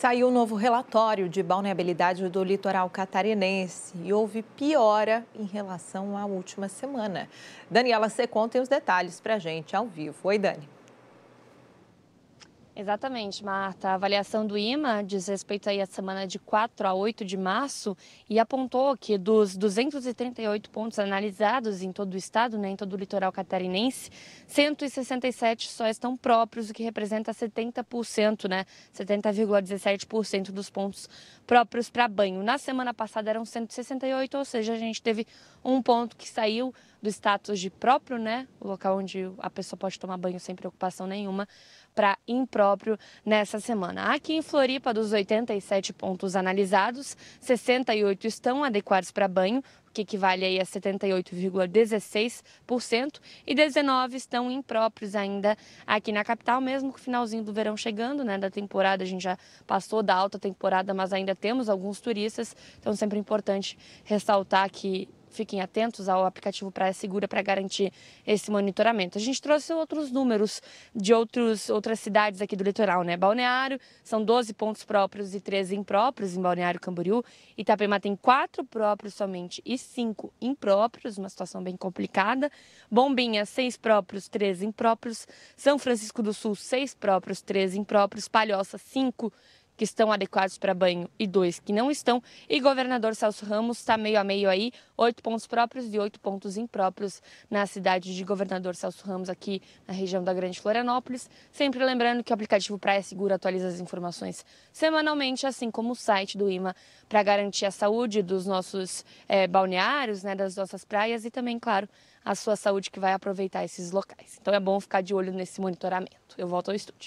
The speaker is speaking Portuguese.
Saiu um novo relatório de balneabilidade do litoral catarinense e houve piora em relação à última semana. Daniela Secon tem os detalhes para a gente ao vivo. Oi, Dani. Exatamente, Marta. A avaliação do IMA diz respeito aí à semana de 4 a 8 de março e apontou que dos 238 pontos analisados em todo o estado, né, em todo o litoral catarinense, 167 só estão próprios, o que representa 70%, né, 70,17% dos pontos próprios para banho. Na semana passada eram 168, ou seja, a gente teve um ponto que saiu do status de próprio, né? O local onde a pessoa pode tomar banho sem preocupação nenhuma, para impróprio nessa semana. Aqui em Floripa, dos 87 pontos analisados, 68 estão adequados para banho, o que equivale aí a 78,16%, e 19 estão impróprios ainda aqui na capital, mesmo com o finalzinho do verão chegando, né, da temporada, a gente já passou da alta temporada, mas ainda temos alguns turistas, então sempre é importante ressaltar que fiquem atentos ao aplicativo Praia Segura para garantir esse monitoramento. A gente trouxe outros números de outros, outras cidades aqui do litoral, né? Balneário, são 12 pontos próprios e 13 impróprios em Balneário Camboriú. Itapema tem 4 próprios somente e 5 impróprios, uma situação bem complicada. Bombinha, 6 próprios, 13 impróprios. São Francisco do Sul, 6 próprios, 13 impróprios. Palhoça, 5 impróprios que estão adequados para banho e dois que não estão. E governador Celso Ramos está meio a meio aí, oito pontos próprios e oito pontos impróprios na cidade de governador Celso Ramos, aqui na região da Grande Florianópolis. Sempre lembrando que o aplicativo Praia Segura atualiza as informações semanalmente, assim como o site do IMA, para garantir a saúde dos nossos é, balneários, né, das nossas praias e também, claro, a sua saúde que vai aproveitar esses locais. Então é bom ficar de olho nesse monitoramento. Eu volto ao estúdio.